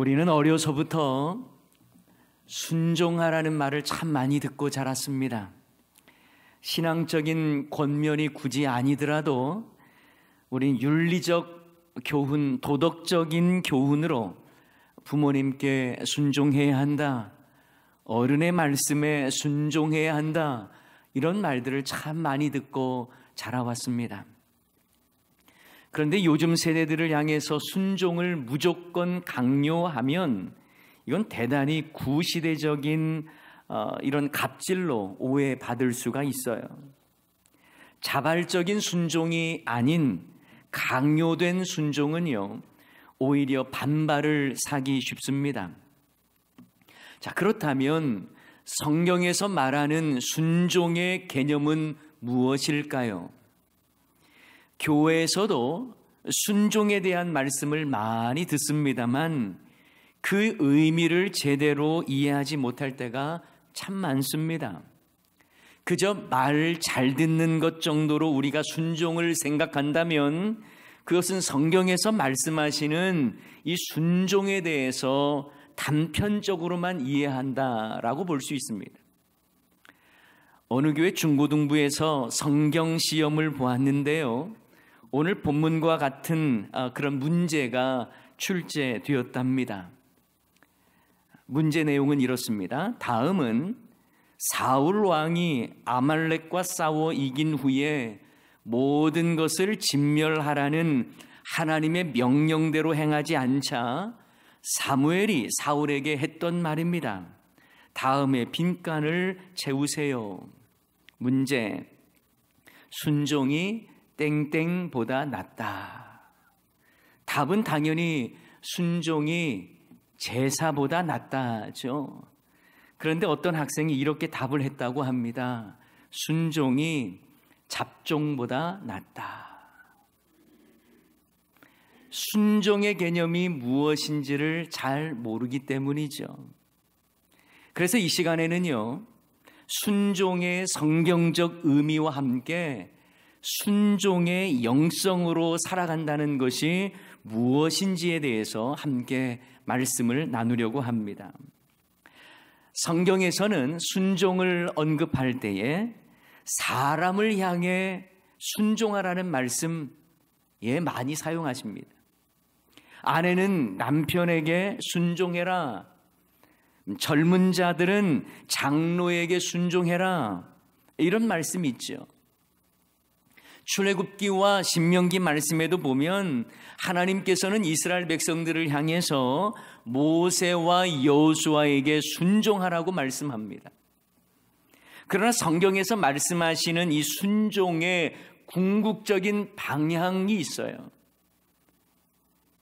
우리는 어려서부터 순종하라는 말을 참 많이 듣고 자랐습니다. 신앙적인 권면이 굳이 아니더라도 우린 윤리적 교훈, 도덕적인 교훈으로 부모님께 순종해야 한다. 어른의 말씀에 순종해야 한다. 이런 말들을 참 많이 듣고 자라왔습니다. 그런데 요즘 세대들을 향해서 순종을 무조건 강요하면 이건 대단히 구시대적인 어, 이런 갑질로 오해받을 수가 있어요. 자발적인 순종이 아닌 강요된 순종은요, 오히려 반발을 사기 쉽습니다. 자, 그렇다면 성경에서 말하는 순종의 개념은 무엇일까요? 교회에서도 순종에 대한 말씀을 많이 듣습니다만 그 의미를 제대로 이해하지 못할 때가 참 많습니다. 그저 말 잘 듣는 것 정도로 우리가 순종을 생각한다면 그것은 성경에서 말씀하시는 이 순종에 대해서 단편적으로만 이해한다라고 볼 수 있습니다. 어느 교회 중고등부에서 성경 시험을 보았는데요. 오늘 본문과 같은 어, 그런 문제가 출제되었답니다. 문제 내용은 이렇습니다. 다음은 사울 왕이 아말렉과 싸워 이긴 후에 모든 것을 진멸하라는 하나님의 명령대로 행하지 않자 사무엘이 사울에게 했던 말입니다. 다음에 빈칸을 채우세요. 문제. 순종이 땡땡보다 낫다. 답은 당연히 순종이 제사보다 낫다죠. 그런데 어떤 학생이 이렇게 답을 했다고 합니다. 순종이 잡종보다 낫다. 순종의 개념이 무엇인지를 잘 모르기 때문이죠. 그래서 이 시간에는요, 순종의 성경적 의미와 함께 순종의 영성으로 살아간다는 것이 무엇인지에 대해서 함께 말씀을 나누려고 합니다. 성경에서는 순종을 언급할 때에 사람을 향해 순종하라는 말씀에 많이 사용하십니다. 아내는 남편에게 순종해라. 젊은 자들은 장로에게 순종해라. 이런 말씀이 있죠. 출애굽기와 신명기 말씀에도 보면 하나님께서는 이스라엘 백성들을 향해서 모세와 여호수아에게 순종하라고 말씀합니다. 그러나 성경에서 말씀하시는 이 순종의 궁극적인 방향이 있어요.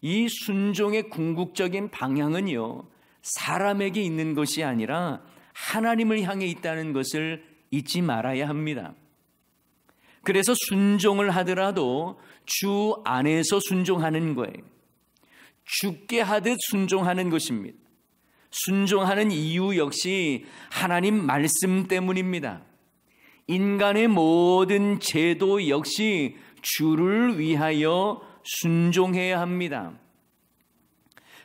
이 순종의 궁극적인 방향은요, 사람에게 있는 것이 아니라 하나님을 향해 있다는 것을 잊지 말아야 합니다. 그래서 순종을 하더라도 주 안에서 순종하는 거예요. 죽게 하듯 순종하는 것입니다. 순종하는 이유 역시 하나님 말씀 때문입니다. 인간의 모든 제도 역시 주를 위하여 순종해야 합니다.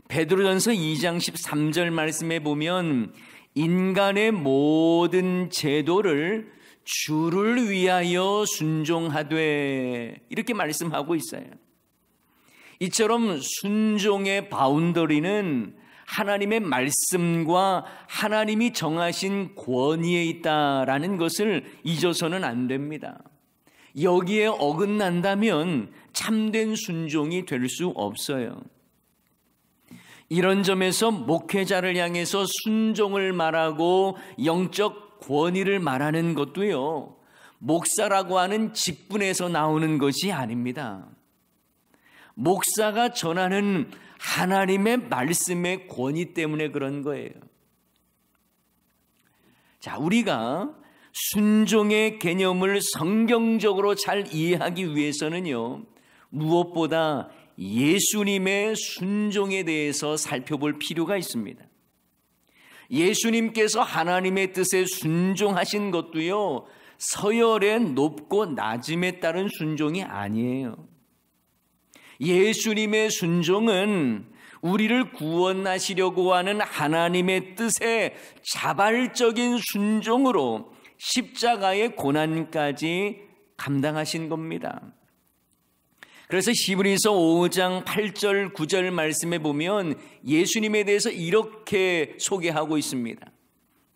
베드로전서 2장 13절 말씀에 보면 인간의 모든 제도를 주를 위하여 순종하되 이렇게 말씀하고 있어요. 이처럼 순종의 바운더리는 하나님의 말씀과 하나님이 정하신 권위에 있다라는 것을 잊어서는 안 됩니다. 여기에 어긋난다면 참된 순종이 될 수 없어요. 이런 점에서 목회자를 향해서 순종을 말하고 영적 권위를 말하는 것도요, 목사라고 하는 직분에서 나오는 것이 아닙니다. 목사가 전하는 하나님의 말씀의 권위 때문에 그런 거예요. 자, 우리가 순종의 개념을 성경적으로 잘 이해하기 위해서는요, 무엇보다 예수님의 순종에 대해서 살펴볼 필요가 있습니다. 예수님께서 하나님의 뜻에 순종하신 것도요, 서열의 높고 낮음에 따른 순종이 아니에요. 예수님의 순종은 우리를 구원하시려고 하는 하나님의 뜻에 자발적인 순종으로 십자가의 고난까지 감당하신 겁니다. 그래서 히브리서 5장 8절 9절 말씀에 보면 예수님에 대해서 이렇게 소개하고 있습니다.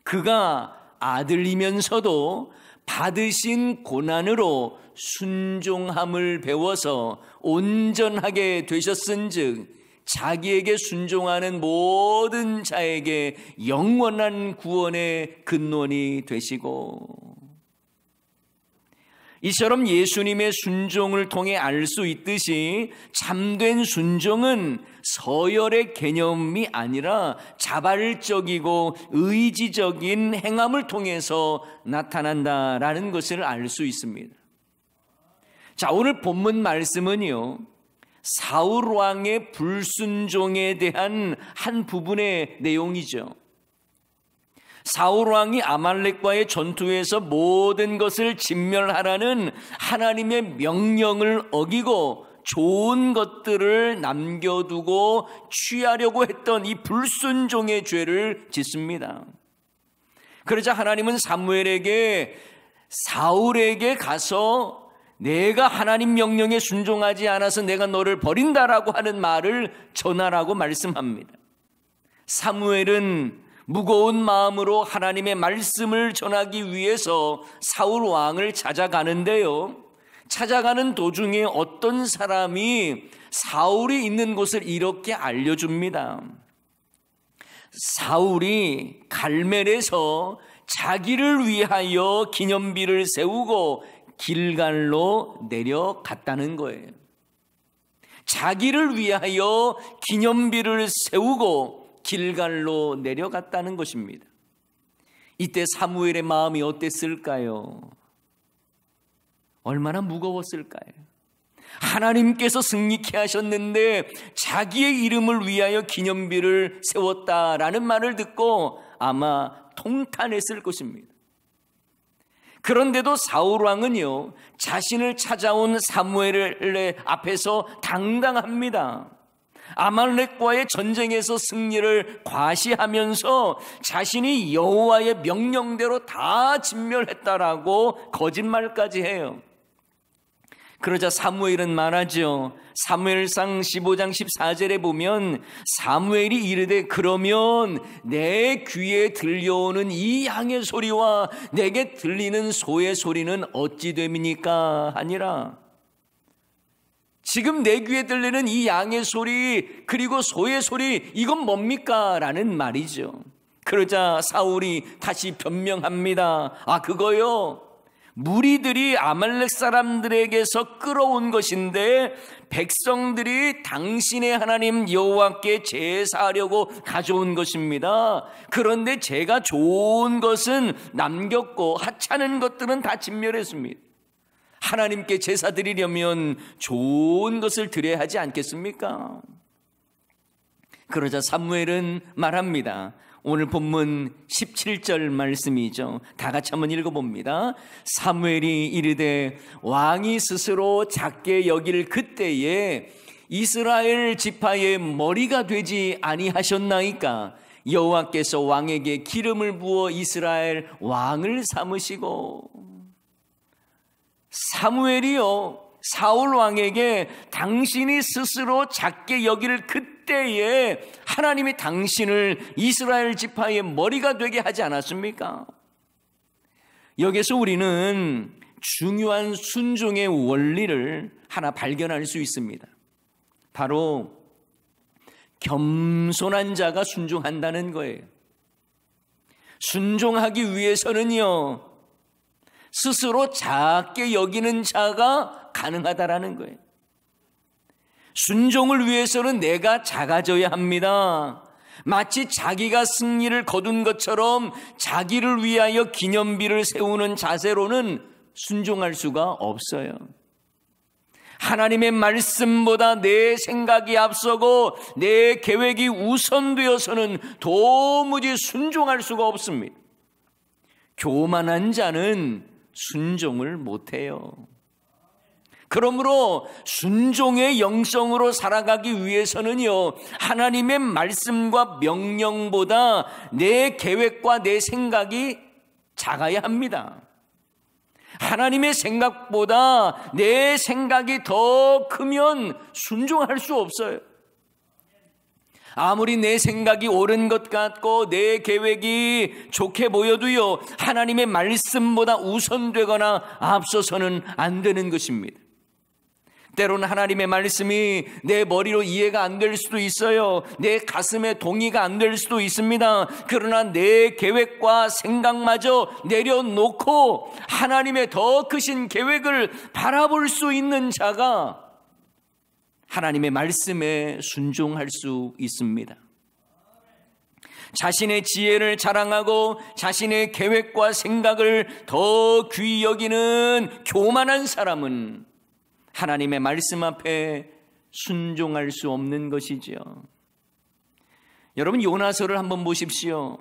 그가 아들이면서도 받으신 고난으로 순종함을 배워서 온전하게 되셨은즉 자기에게 순종하는 모든 자에게 영원한 구원의 근원이 되시고 이처럼 예수님의 순종을 통해 알 수 있듯이 참된 순종은 서열의 개념이 아니라 자발적이고 의지적인 행함을 통해서 나타난다라는 것을 알 수 있습니다. 자, 오늘 본문 말씀은요. 사울 왕의 불순종에 대한 한 부분의 내용이죠. 사울 왕이 아말렉과의 전투에서 모든 것을 진멸하라는 하나님의 명령을 어기고 좋은 것들을 남겨두고 취하려고 했던 이 불순종의 죄를 짓습니다. 그러자 하나님은 사무엘에게 사울에게 가서 내가 하나님 명령에 순종하지 않아서 내가 너를 버린다라고 하는 말을 전하라고 말씀합니다. 사무엘은 무거운 마음으로 하나님의 말씀을 전하기 위해서 사울 왕을 찾아가는데요. 찾아가는 도중에 어떤 사람이 사울이 있는 곳을 이렇게 알려줍니다. 사울이 갈멜에서 자기를 위하여 기념비를 세우고 길갈로 내려갔다는 거예요. 자기를 위하여 기념비를 세우고 길갈로 내려갔다는 것입니다. 이때 사무엘의 마음이 어땠을까요? 얼마나 무거웠을까요? 하나님께서 승리케 하셨는데 자기의 이름을 위하여 기념비를 세웠다라는 말을 듣고 아마 통탄했을 것입니다. 그런데도 사울 왕은요 자신을 찾아온 사무엘의 앞에서 당당합니다. 아말렉과의 전쟁에서 승리를 과시하면서 자신이 여호와의 명령대로 다 진멸했다라고 거짓말까지 해요. 그러자 사무엘은 말하죠. 사무엘상 15장 14절에 보면 사무엘이 이르되 그러면 내 귀에 들려오는 이 양의 소리와 내게 들리는 소의 소리는 어찌 됨이니까 아니라 지금 내 귀에 들리는 이 양의 소리 그리고 소의 소리 이건 뭡니까? 라는 말이죠. 그러자 사울이 다시 변명합니다. 아 그거요. 무리들이 아말렉 사람들에게서 끌어온 것인데 백성들이 당신의 하나님 여호와께 제사하려고 가져온 것입니다. 그런데 제가 좋은 것은 남겼고 하찮은 것들은 다 진멸했습니다. 하나님께 제사 드리려면 좋은 것을 드려야 하지 않겠습니까? 그러자 사무엘은 말합니다. 오늘 본문 17절 말씀이죠. 다 같이 한번 읽어봅니다. 사무엘이 이르되 왕이 스스로 작게 여길 그때에 이스라엘 지파의 머리가 되지 아니하셨나이까 여호와께서 왕에게 기름을 부어 이스라엘 왕을 삼으시고 사무엘이요. 사울 왕에게 당신이 스스로 작게 여기를 그때에 하나님이 당신을 이스라엘 지파의 머리가 되게 하지 않았습니까? 여기서 우리는 중요한 순종의 원리를 하나 발견할 수 있습니다. 바로 겸손한 자가 순종한다는 거예요. 순종하기 위해서는요, 스스로 작게 여기는 자가 가능하다라는 거예요. 순종을 위해서는 내가 작아져야 합니다. 마치 자기가 승리를 거둔 것처럼 자기를 위하여 기념비를 세우는 자세로는 순종할 수가 없어요. 하나님의 말씀보다 내 생각이 앞서고 내 계획이 우선되어서는 도무지 순종할 수가 없습니다. 교만한 자는 순종을 못해요. 그러므로 순종의 영성으로 살아가기 위해서는요, 하나님의 말씀과 명령보다 내 계획과 내 생각이 작아야 합니다. 하나님의 생각보다 내 생각이 더 크면 순종할 수 없어요. 아무리 내 생각이 옳은 것 같고 내 계획이 좋게 보여도요, 하나님의 말씀보다 우선되거나 앞서서는 안 되는 것입니다. 때로는 하나님의 말씀이 내 머리로 이해가 안 될 수도 있어요. 내 가슴에 동의가 안 될 수도 있습니다. 그러나 내 계획과 생각마저 내려놓고 하나님의 더 크신 계획을 바라볼 수 있는 자가 하나님의 말씀에 순종할 수 있습니다. 자신의 지혜를 자랑하고 자신의 계획과 생각을 더 귀히 여기는 교만한 사람은 하나님의 말씀 앞에 순종할 수 없는 것이지요. 여러분 요나서를 한번 보십시오.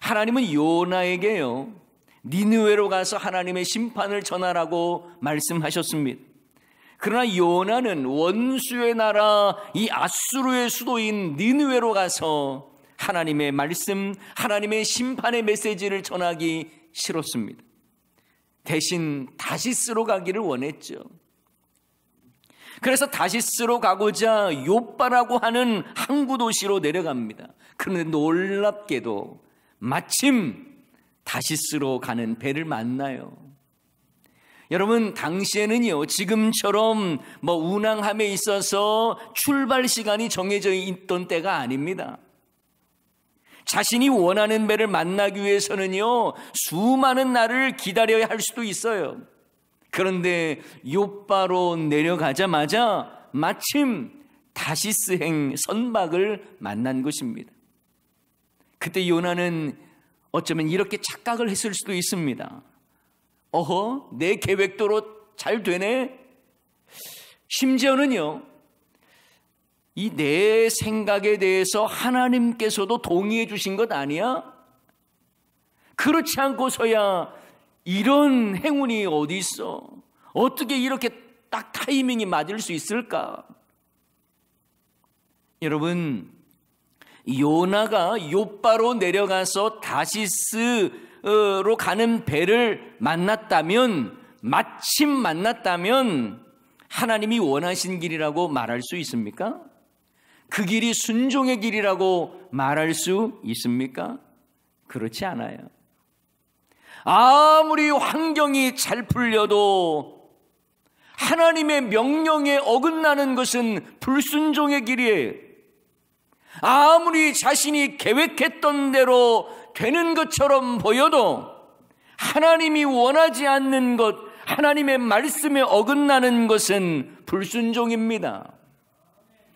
하나님은 요나에게요. 니느웨로 가서 하나님의 심판을 전하라고 말씀하셨습니다. 그러나 요나는 원수의 나라 이 아수르의 수도인 니느웨로 가서 하나님의 말씀, 하나님의 심판의 메시지를 전하기 싫었습니다. 대신 다시스로 가기를 원했죠. 그래서 다시스로 가고자 요빠라고 하는 항구 도시로 내려갑니다. 그런데 놀랍게도 마침 다시스로 가는 배를 만나요. 여러분 당시에는요 지금처럼 뭐 운항함에 있어서 출발 시간이 정해져 있던 때가 아닙니다. 자신이 원하는 배를 만나기 위해서는요 수많은 날을 기다려야 할 수도 있어요. 그런데 요바로 내려가자마자 마침 다시스행 선박을 만난 것입니다. 그때 요나는 어쩌면 이렇게 착각을 했을 수도 있습니다. 어허, 내 계획대로 잘 되네. 심지어는요, 이 내 생각에 대해서 하나님께서도 동의해 주신 것 아니야? 그렇지 않고서야 이런 행운이 어디 있어? 어떻게 이렇게 딱 타이밍이 맞을 수 있을까? 여러분, 요나가 요바로 내려가서 다시스 로 가는 배를 만났다면 마침 만났다면 하나님이 원하신 길이라고 말할 수 있습니까? 그 길이 순종의 길이라고 말할 수 있습니까? 그렇지 않아요. 아무리 환경이 잘 풀려도 하나님의 명령에 어긋나는 것은 불순종의 길이에요. 아무리 자신이 계획했던 대로 되는 것처럼 보여도 하나님이 원하지 않는 것, 하나님의 말씀에 어긋나는 것은 불순종입니다.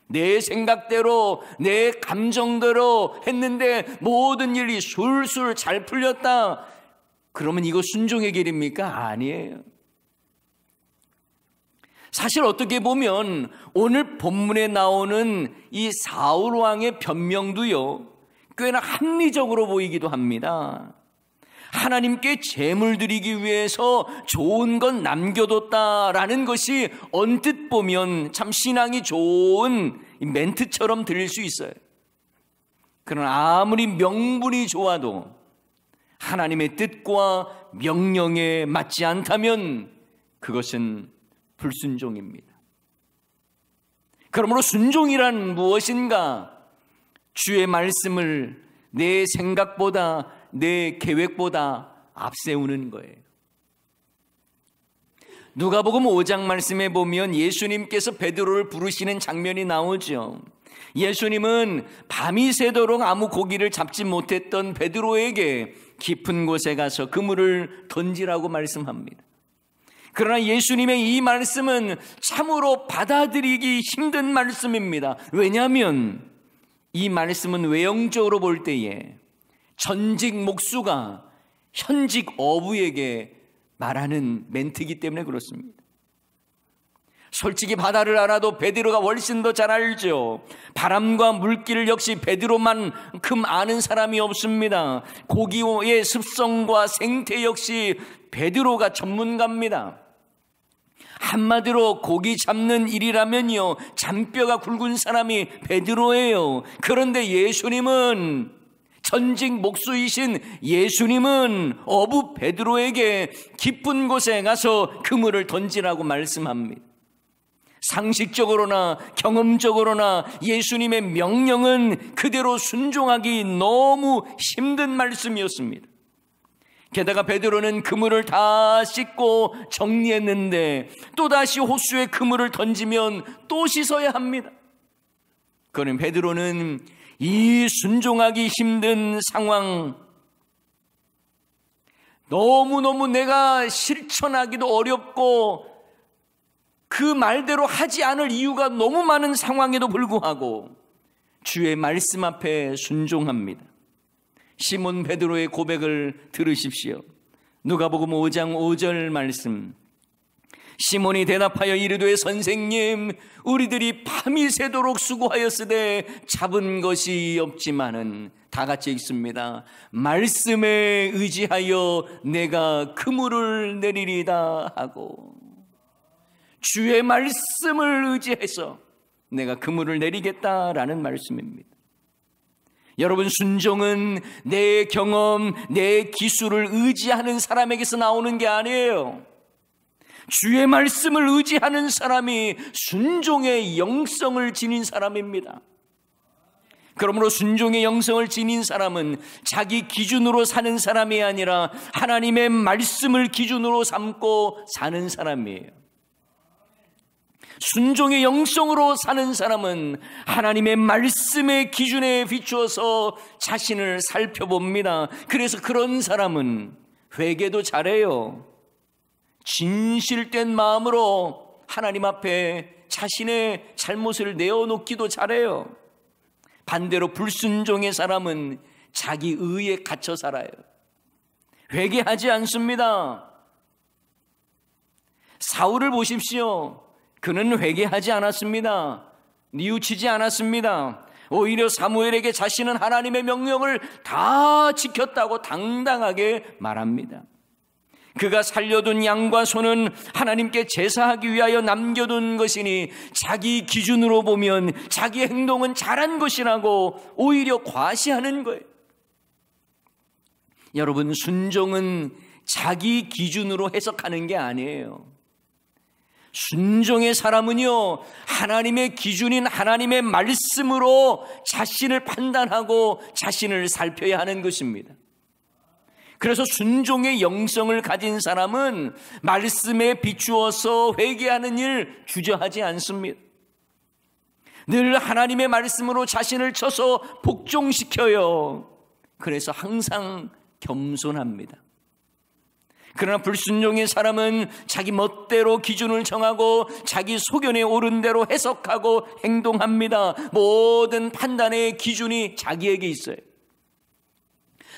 내 생각대로, 내 감정대로 했는데 모든 일이 술술 잘 풀렸다. 그러면 이거 순종의 길입니까? 아니에요. 사실 어떻게 보면 오늘 본문에 나오는 이 사울 왕의 변명도요. 꽤나 합리적으로 보이기도 합니다. 하나님께 재물 드리기 위해서 좋은 건 남겨뒀다라는 것이 언뜻 보면 참 신앙이 좋은 멘트처럼 들릴 수 있어요. 그러나 아무리 명분이 좋아도 하나님의 뜻과 명령에 맞지 않다면 그것은 불순종입니다. 그러므로 순종이란 무엇인가? 주의 말씀을 내 생각보다 내 계획보다 앞세우는 거예요. 누가복음 5장 말씀에 보면 예수님께서 베드로를 부르시는 장면이 나오죠. 예수님은 밤이 새도록 아무 고기를 잡지 못했던 베드로에게 깊은 곳에 가서 그물을 던지라고 말씀합니다. 그러나 예수님의 이 말씀은 참으로 받아들이기 힘든 말씀입니다. 왜냐하면 이 말씀은 외형적으로 볼 때에 전직 목수가 현직 어부에게 말하는 멘트이기 때문에 그렇습니다. 솔직히 바다를 알아도 베드로가 훨씬 더 잘 알죠. 바람과 물길 역시 베드로만큼 아는 사람이 없습니다. 고기의 습성과 생태 역시 베드로가 전문가입니다. 한마디로 고기 잡는 일이라면요. 잔뼈가 굵은 사람이 베드로예요. 그런데 예수님은 전직 목수이신 예수님은 어부 베드로에게 깊은 곳에 가서 그물을 던지라고 말씀합니다. 상식적으로나 경험적으로나 예수님의 명령은 그대로 순종하기 너무 힘든 말씀이었습니다. 게다가 베드로는 그물을 다 씻고 정리했는데 또다시 호수에 그물을 던지면 또 씻어야 합니다. 그는 베드로는 이 순종하기 힘든 상황 너무너무 내가 실천하기도 어렵고 그 말대로 하지 않을 이유가 너무 많은 상황에도 불구하고 주의 말씀 앞에 순종합니다. 시몬 베드로의 고백을 들으십시오. 누가복음 5장 5절 말씀. 시몬이 대답하여 이르되 선생님 우리들이 밤이 새도록 수고하였으되 잡은 것이 없지만은 다 같이 있습니다. 말씀에 의지하여 내가 그물을 내리리다 하고 주의 말씀을 의지해서 내가 그물을 내리겠다라는 말씀입니다. 여러분, 순종은 내 경험, 내 기술을 의지하는 사람에게서 나오는 게 아니에요. 주의 말씀을 의지하는 사람이 순종의 영성을 지닌 사람입니다. 그러므로 순종의 영성을 지닌 사람은 자기 기준으로 사는 사람이 아니라 하나님의 말씀을 기준으로 삼고 사는 사람이에요. 순종의 영성으로 사는 사람은 하나님의 말씀의 기준에 비추어서 자신을 살펴봅니다. 그래서 그런 사람은 회개도 잘해요. 진실된 마음으로 하나님 앞에 자신의 잘못을 내어놓기도 잘해요. 반대로 불순종의 사람은 자기 의에 갇혀 살아요. 회개하지 않습니다. 사울을 보십시오. 그는 회개하지 않았습니다. 뉘우치지 않았습니다. 오히려 사무엘에게 자신은 하나님의 명령을 다 지켰다고 당당하게 말합니다. 그가 살려둔 양과 소는 하나님께 제사하기 위하여 남겨둔 것이니 자기 기준으로 보면 자기 행동은 잘한 것이라고 오히려 과시하는 거예요. 여러분, 순종은 자기 기준으로 해석하는 게 아니에요. 순종의 사람은요, 하나님의 기준인 하나님의 말씀으로 자신을 판단하고 자신을 살펴야 하는 것입니다. 그래서 순종의 영성을 가진 사람은 말씀에 비추어서 회개하는 일 주저하지 않습니다. 늘 하나님의 말씀으로 자신을 쳐서 복종시켜요. 그래서 항상 겸손합니다. 그러나 불순종인 사람은 자기 멋대로 기준을 정하고 자기 소견에 오른 대로 해석하고 행동합니다. 모든 판단의 기준이 자기에게 있어요.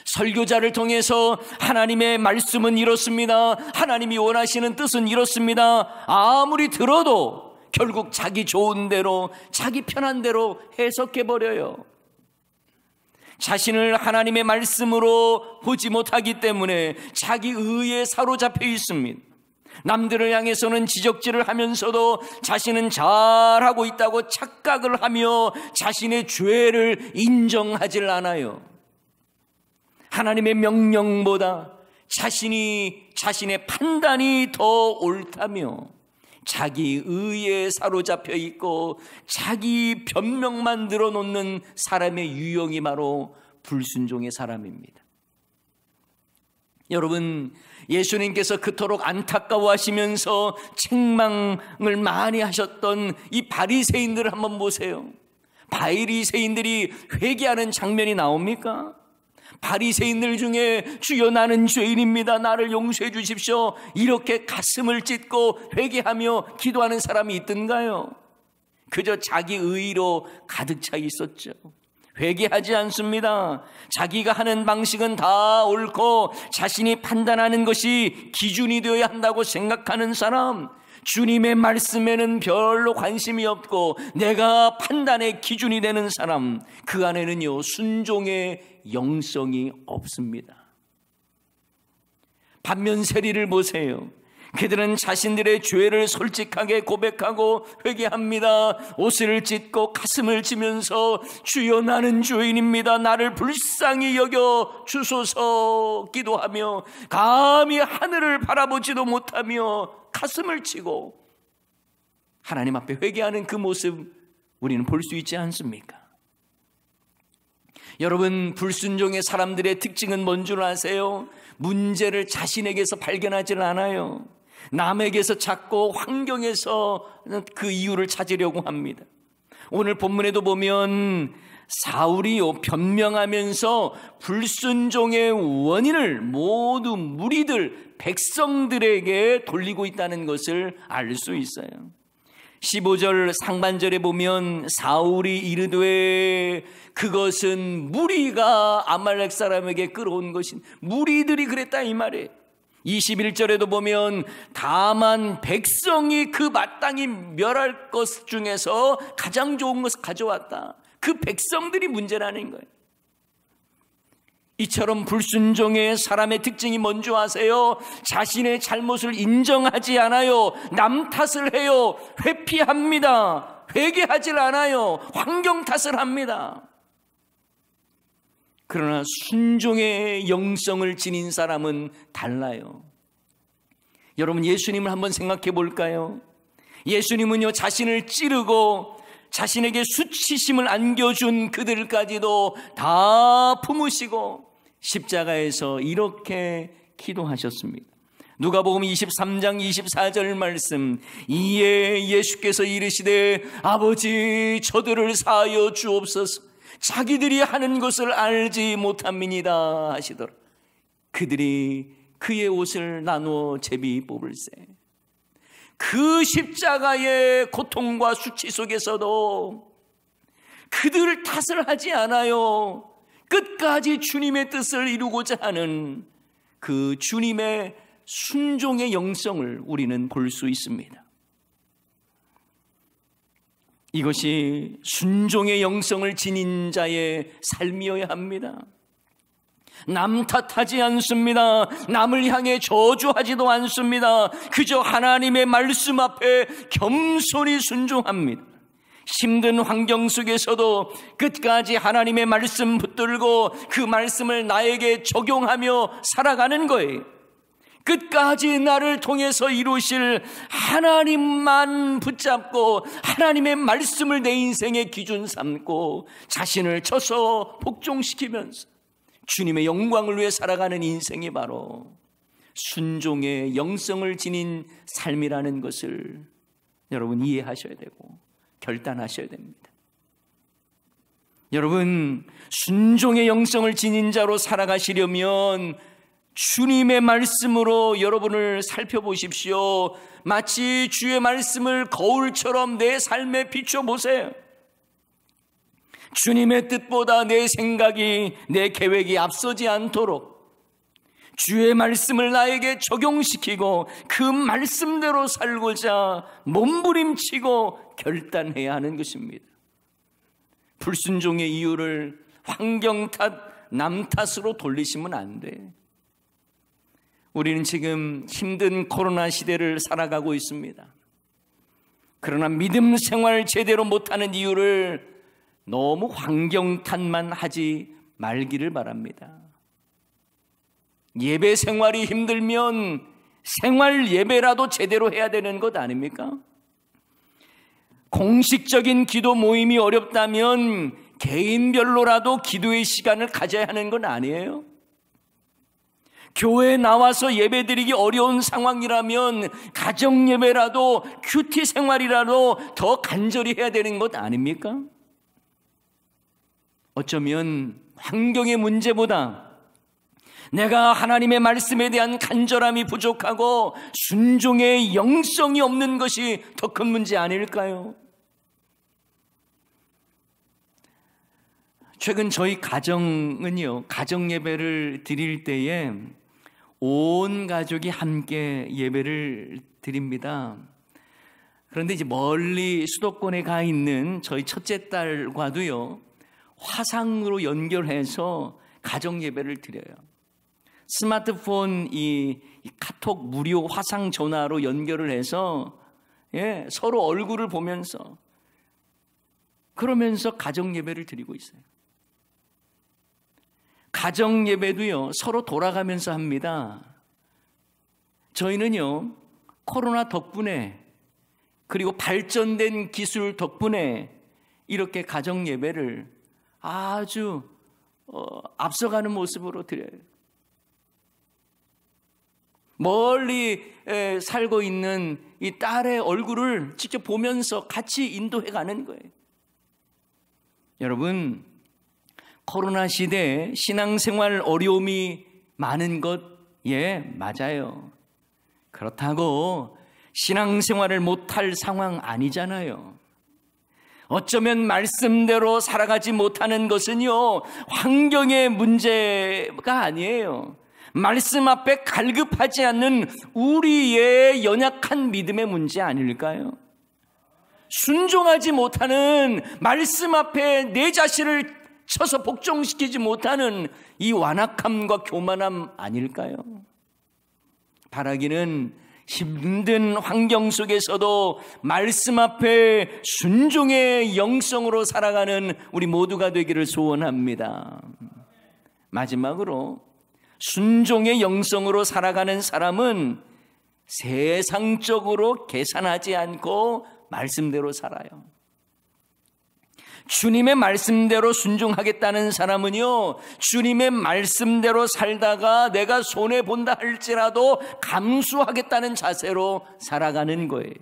설교자를 통해서 하나님의 말씀은 이렇습니다. 하나님이 원하시는 뜻은 이렇습니다. 아무리 들어도 결국 자기 좋은 대로, 자기 편한 대로 해석해버려요. 자신을 하나님의 말씀으로 보지 못하기 때문에 자기 의에 사로잡혀 있습니다. 남들을 향해서는 지적질을 하면서도 자신은 잘하고 있다고 착각을 하며 자신의 죄를 인정하질 않아요. 하나님의 명령보다 자신이 자신의 판단이 더 옳다며 자기 의에 사로잡혀 있고 자기 변명만 들어놓는 사람의 유형이 바로 불순종의 사람입니다. 여러분, 예수님께서 그토록 안타까워하시면서 책망을 많이 하셨던 이 바리새인들을 한번 보세요. 바리새인들이 회개하는 장면이 나옵니까? 바리새인들 중에 주여 나는 죄인입니다. 나를 용서해 주십시오. 이렇게 가슴을 찢고 회개하며 기도하는 사람이 있던가요? 그저 자기 의의로 가득 차 있었죠. 회개하지 않습니다. 자기가 하는 방식은 다 옳고 자신이 판단하는 것이 기준이 되어야 한다고 생각하는 사람, 주님의 말씀에는 별로 관심이 없고 내가 판단의 기준이 되는 사람 그 안에는요 순종의 영성이 없습니다. 반면 세리를 보세요. 그들은 자신들의 죄를 솔직하게 고백하고 회개합니다. 옷을 찢고 가슴을 지면서 주여 나는 죄인입니다. 나를 불쌍히 여겨 주소서 기도하며 감히 하늘을 바라보지도 못하며 가슴을 치고 하나님 앞에 회개하는 그 모습 우리는 볼 수 있지 않습니까? 여러분 불순종의 사람들의 특징은 뭔 줄 아세요? 문제를 자신에게서 발견하지는 않아요. 남에게서 찾고 환경에서 그 이유를 찾으려고 합니다. 오늘 본문에도 보면 사울이요 변명하면서 불순종의 원인을 모두 무리들 백성들에게 돌리고 있다는 것을 알 수 있어요. 15절 상반절에 보면 사울이 이르되 그것은 무리가 아말렉 사람에게 끌어온 것인 무리들이 그랬다 이 말이에요. 21절에도 보면 다만 백성이 그 마땅히 멸할 것 중에서 가장 좋은 것을 가져왔다. 그 백성들이 문제라는 거예요. 이처럼 불순종의 사람의 특징이 뭔지 아세요? 자신의 잘못을 인정하지 않아요. 남 탓을 해요. 회피합니다. 회개하질 않아요. 환경 탓을 합니다. 그러나 순종의 영성을 지닌 사람은 달라요. 여러분 예수님을 한번 생각해 볼까요? 예수님은요 자신을 찌르고 자신에게 수치심을 안겨준 그들까지도 다 품으시고 십자가에서 이렇게 기도하셨습니다. 누가복음 23장 24절 말씀 이에 예수께서 이르시되 아버지 저들을 사하여 주옵소서 자기들이 하는 것을 알지 못함니라 하시더라 그들이 그의 옷을 나누어 제비 뽑을세 그 십자가의 고통과 수치 속에서도 그들을 탓을 하지 않아요. 끝까지 주님의 뜻을 이루고자 하는 그 주님의 순종의 영성을 우리는 볼 수 있습니다. 이것이 순종의 영성을 지닌 자의 삶이어야 합니다. 남 탓하지 않습니다. 남을 향해 저주하지도 않습니다. 그저 하나님의 말씀 앞에 겸손히 순종합니다. 힘든 환경 속에서도 끝까지 하나님의 말씀 붙들고 그 말씀을 나에게 적용하며 살아가는 거예요. 끝까지 나를 통해서 이루실 하나님만 붙잡고 하나님의 말씀을 내 인생의 기준 삼고 자신을 쳐서 복종시키면서 주님의 영광을 위해 살아가는 인생이 바로 순종의 영성을 지닌 삶이라는 것을 여러분 이해하셔야 되고 결단하셔야 됩니다. 여러분, 순종의 영성을 지닌 자로 살아가시려면 주님의 말씀으로 여러분을 살펴보십시오. 마치 주의 말씀을 거울처럼 내 삶에 비춰보세요. 주님의 뜻보다 내 생각이 내 계획이 앞서지 않도록 주의 말씀을 나에게 적용시키고 그 말씀대로 살고자 몸부림치고 결단해야 하는 것입니다. 불순종의 이유를 환경 탓, 남 탓으로 돌리시면 안 돼. 우리는 지금 힘든 코로나 시대를 살아가고 있습니다. 그러나 믿음 생활 제대로 못하는 이유를 너무 환경탄만 하지 말기를 바랍니다. 예배 생활이 힘들면 생활 예배라도 제대로 해야 되는 것 아닙니까? 공식적인 기도 모임이 어렵다면 개인별로라도 기도의 시간을 가져야 하는 건 아니에요? 교회 에 나와서 예배드리기 어려운 상황이라면 가정 예배라도 큐티 생활이라도 더 간절히 해야 되는 것 아닙니까? 어쩌면 환경의 문제보다 내가 하나님의 말씀에 대한 간절함이 부족하고 순종의 영성이 없는 것이 더 큰 문제 아닐까요? 최근 저희 가정은요, 가정 예배를 드릴 때에 온 가족이 함께 예배를 드립니다. 그런데 이제 멀리 수도권에 가 있는 저희 첫째 딸과도요, 화상으로 연결해서 가정 예배를 드려요. 스마트폰 이, 이 카톡 무료 화상 전화로 연결을 해서 예, 서로 얼굴을 보면서 그러면서 가정 예배를 드리고 있어요. 가정 예배도요, 서로 돌아가면서 합니다. 저희는요, 코로나 덕분에, 그리고 발전된 기술 덕분에 이렇게 가정 예배를 아주 어, 앞서가는 모습으로 드려요. 멀리 에, 살고 있는 이 딸의 얼굴을 직접 보면서 같이 인도해 가는 거예요. 여러분, 코로나 시대에 신앙생활 어려움이 많은 것, 예, 맞아요. 그렇다고 신앙생활을 못할 상황 아니잖아요. 어쩌면 말씀대로 살아가지 못하는 것은요, 환경의 문제가 아니에요. 말씀 앞에 갈급하지 않는 우리의 연약한 믿음의 문제 아닐까요? 순종하지 못하는 말씀 앞에 내 자신을 쳐서 복종시키지 못하는 이 완악함과 교만함 아닐까요? 바라기는 힘든 환경 속에서도 말씀 앞에 순종의 영성으로 살아가는 우리 모두가 되기를 소원합니다. 마지막으로 순종의 영성으로 살아가는 사람은 세상적으로 계산하지 않고 말씀대로 살아요. 주님의 말씀대로 순종하겠다는 사람은요, 주님의 말씀대로 살다가 내가 손해본다 할지라도 감수하겠다는 자세로 살아가는 거예요.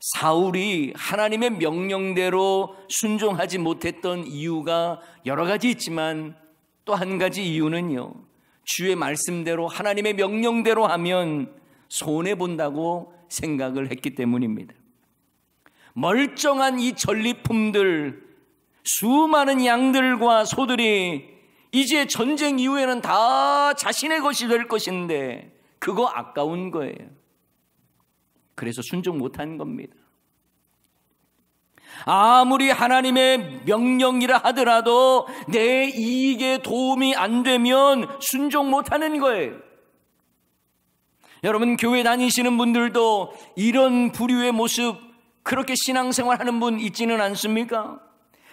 사울이 하나님의 명령대로 순종하지 못했던 이유가 여러 가지 있지만 또 한 가지 이유는요, 주의 말씀대로 하나님의 명령대로 하면 손해본다고 생각을 했기 때문입니다. 멀쩡한 이 전리품들 수많은 양들과 소들이 이제 전쟁 이후에는 다 자신의 것이 될 것인데 그거 아까운 거예요. 그래서 순종 못한 겁니다. 아무리 하나님의 명령이라 하더라도 내 이익에 도움이 안 되면 순종 못하는 거예요. 여러분 교회 다니시는 분들도 이런 부류의 모습 그렇게 신앙생활 하는 분 있지는 않습니까?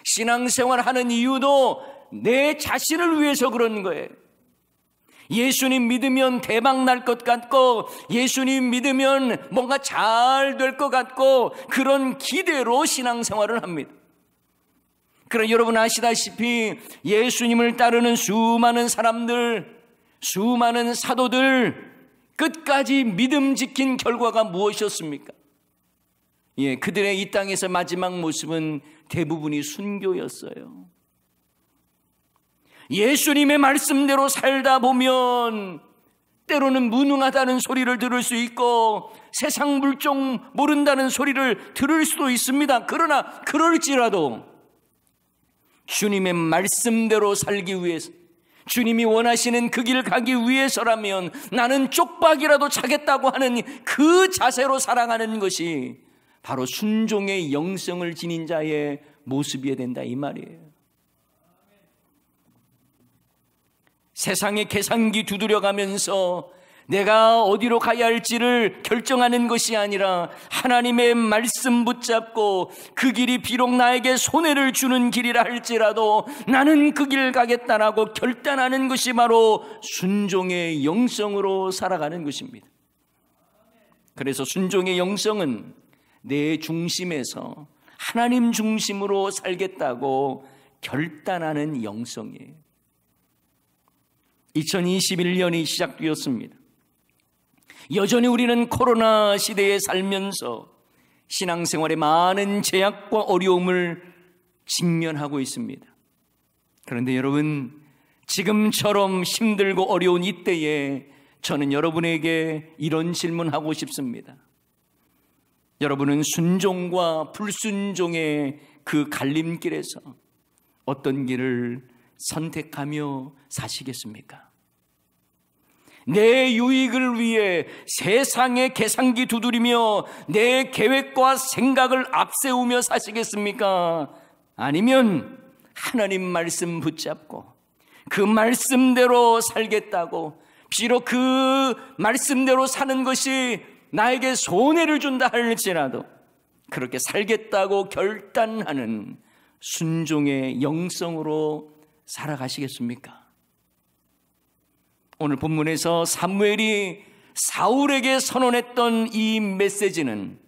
신앙생활 하는 이유도 내 자신을 위해서 그런 거예요. 예수님 믿으면 대박 날 것 같고, 예수님 믿으면 뭔가 잘 될 것 같고, 그런 기대로 신앙생활을 합니다. 그럼 여러분 아시다시피 예수님을 따르는 수많은 사람들, 수많은 사도들, 끝까지 믿음 지킨 결과가 무엇이었습니까? 예, 그들의 이 땅에서 마지막 모습은 대부분이 순교였어요. 예수님의 말씀대로 살다 보면 때로는 무능하다는 소리를 들을 수 있고 세상 물정 모른다는 소리를 들을 수도 있습니다. 그러나 그럴지라도 주님의 말씀대로 살기 위해서 주님이 원하시는 그 길 가기 위해서라면 나는 쪽박이라도 차겠다고 하는 그 자세로 살아가는 것이 바로 순종의 영성을 지닌 자의 모습이어야 된다 이 말이에요. 세상의 계산기 두드려가면서 내가 어디로 가야 할지를 결정하는 것이 아니라 하나님의 말씀 붙잡고 그 길이 비록 나에게 손해를 주는 길이라 할지라도 나는 그 길 가겠다라고 결단하는 것이 바로 순종의 영성으로 살아가는 것입니다. 그래서 순종의 영성은 내 중심에서 하나님 중심으로 살겠다고 결단하는 영성이에요. 2021년이 시작되었습니다. 여전히 우리는 코로나 시대에 살면서 신앙생활에 많은 제약과 어려움을 직면하고 있습니다. 그런데 여러분, 지금처럼 힘들고 어려운 이때에 저는 여러분에게 이런 질문하고 싶습니다. 여러분은 순종과 불순종의 그 갈림길에서 어떤 길을 선택하며 사시겠습니까? 내 유익을 위해 세상의 계산기 두드리며 내 계획과 생각을 앞세우며 사시겠습니까? 아니면 하나님 말씀 붙잡고 그 말씀대로 살겠다고 비록 그 말씀대로 사는 것이 나에게 손해를 준다 할지라도 그렇게 살겠다고 결단하는 순종의 영성으로 살아가시겠습니까? 오늘 본문에서 사무엘이 사울에게 선언했던 이 메시지는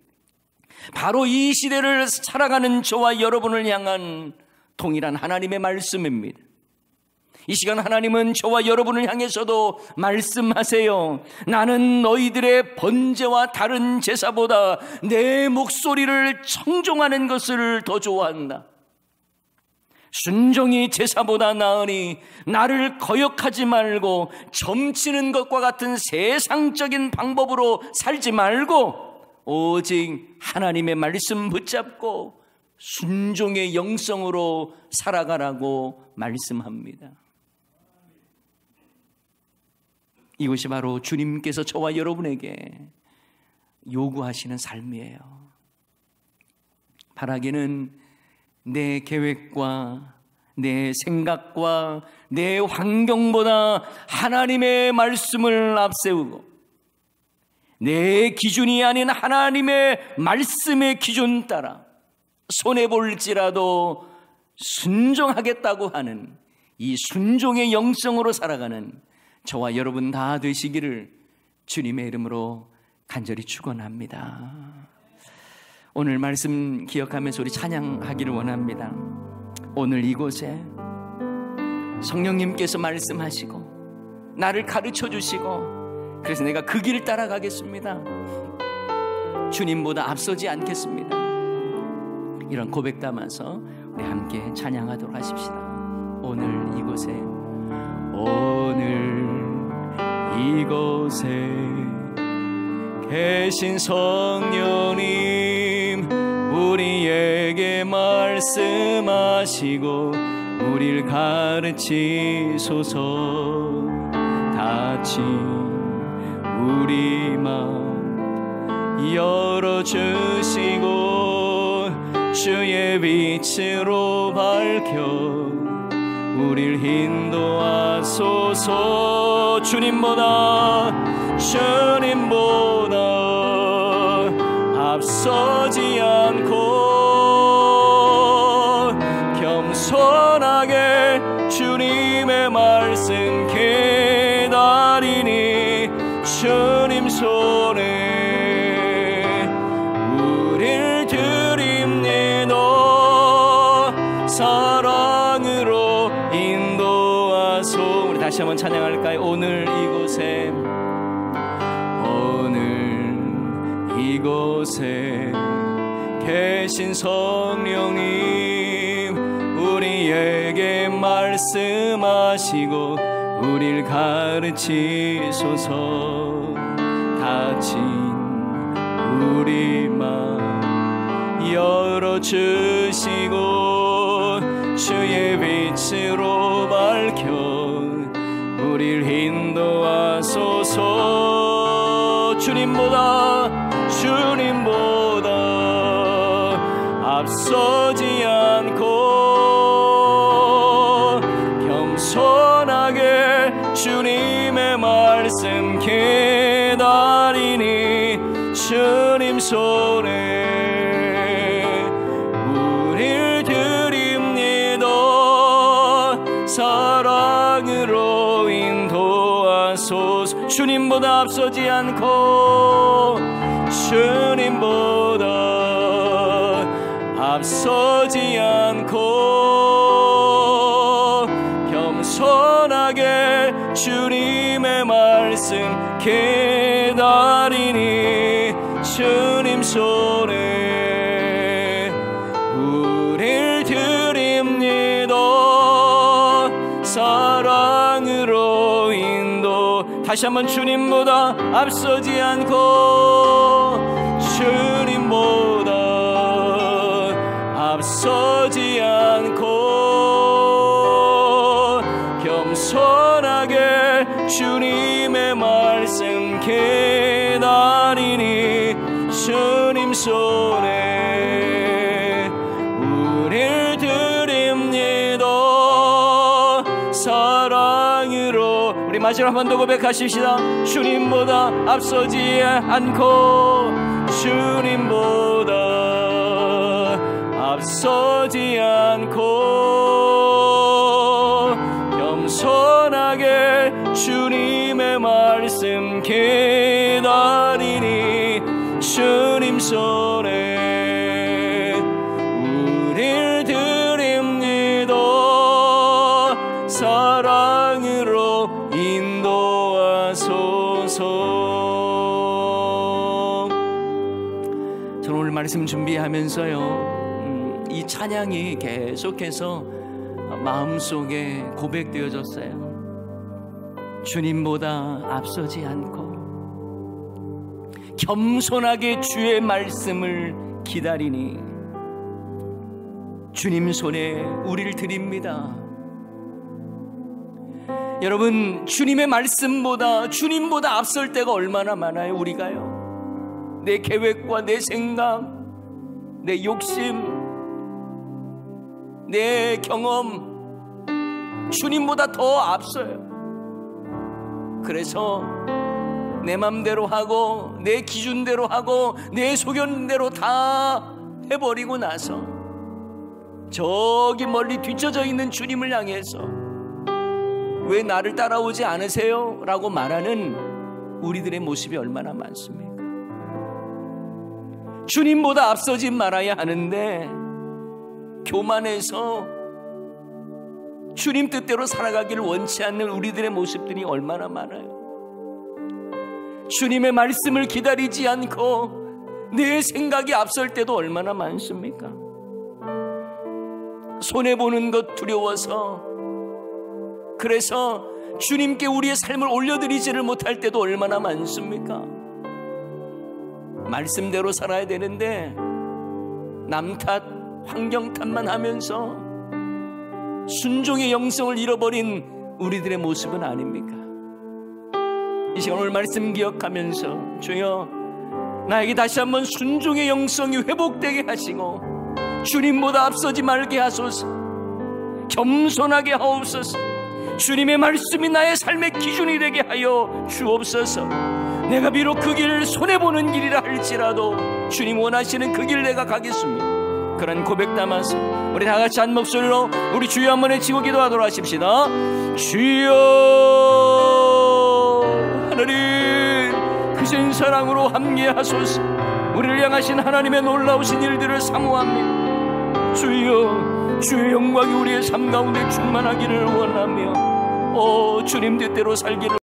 바로 이 시대를 살아가는 저와 여러분을 향한 동일한 하나님의 말씀입니다. 이 시간 하나님은 저와 여러분을 향해서도 말씀하세요. 나는 너희들의 번제와 다른 제사보다 내 목소리를 청종하는 것을 더 좋아한다. 순종이 제사보다 나으니 나를 거역하지 말고 점치는 것과 같은 세상적인 방법으로 살지 말고 오직 하나님의 말씀 붙잡고 순종의 영성으로 살아가라고 말씀합니다. 이것이 바로 주님께서 저와 여러분에게 요구하시는 삶이에요. 바라기는 내 계획과 내 생각과 내 환경보다 하나님의 말씀을 앞세우고 내 기준이 아닌 하나님의 말씀의 기준 따라 손해볼지라도 순종하겠다고 하는 이 순종의 영성으로 살아가는 저와 여러분 다 되시기를 주님의 이름으로 간절히 축원합니다. 오늘 말씀 기억하면서 우리 찬양하기를 원합니다. 오늘 이곳에 성령님께서 말씀하시고 나를 가르쳐 주시고 그래서 내가 그 길을 따라가겠습니다. 주님보다 앞서지 않겠습니다. 이런 고백 담아서 우리 함께 찬양하도록 하십시다. 오늘 이곳에 오늘 이곳에 계신 성령님 우리에게 말씀하시고 우릴 가르치소서 다친 우리 마음 열어주시고 주의 빛으로 밝혀 우릴 인도하소서 주님보다 주님보다 앞서지 않고 성령님 우리에게 말씀하시고 우릴 가르치소서 다친 우리 마음 열어주시고 주의 빛으로 밝혀 우릴 인도하소서 주님보다 말씀 기다리니 주님 손에 우릴 드립니다 사랑으로 인도하소서 주님보다 앞서지 않고 주님보다 앞서지 않고 겸손하게 주님 기다리니 주님 손에 우릴 드립니다 사랑으로 인도 다시 한번 주님보다 앞서지 않고 주님보다 앞서지 않고 겸손하게 주님 주로 한번더 고백하십시다. 주님보다 앞서지 않고 주님보다 앞서지 않고 겸손하게 주님의 말씀 기다리니 주님 손 예배하면서요, 음, 이 찬양이 계속해서 마음속에 고백되어졌어요. 주님보다 앞서지 않고 겸손하게 주의 말씀을 기다리니 주님 손에 우리를 드립니다. 여러분 주님의 말씀보다 주님보다 앞설 때가 얼마나 많아요 우리가요 내 계획과 내 생각 내 욕심, 내 경험, 주님보다 더 앞서요. 그래서 내 맘대로 하고, 내 기준대로 하고, 내 소견대로 다 해버리고 나서 저기 멀리 뒤쳐져 있는 주님을 향해서 왜 나를 따라오지 않으세요? 라고 말하는 우리들의 모습이 얼마나 많습니까? 주님보다 앞서지 말아야 하는데 교만해서 주님 뜻대로 살아가기를 원치 않는 우리들의 모습들이 얼마나 많아요. 주님의 말씀을 기다리지 않고 내 생각이 앞설 때도 얼마나 많습니까? 손해보는 것 두려워서 그래서 주님께 우리의 삶을 올려드리지를 못할 때도 얼마나 많습니까? 말씀대로 살아야 되는데 남탓, 환경 탓만 하면서 순종의 영성을 잃어버린 우리들의 모습은 아닙니까? 이 시간 오늘 말씀 기억하면서 주여 나에게 다시 한번 순종의 영성이 회복되게 하시고 주님보다 앞서지 말게 하소서 겸손하게 하옵소서 주님의 말씀이 나의 삶의 기준이 되게 하여 주옵소서 내가 비록 그 길을 손해보는 길이라 할지라도 주님 원하시는 그길을 내가 가겠습니다. 그런 고백 담아서 우리 다 같이 한 목소리로 우리 주여 한번 외치고 기도하도록 하십시다. 주여 하나님 크신 사랑으로 함께하소서 우리를 향하신 하나님의 놀라우신 일들을 사모합니다. 주여 주의 영광이 우리의 삶 가운데 충만하기를 원하며 오 주님 뜻대로 살기를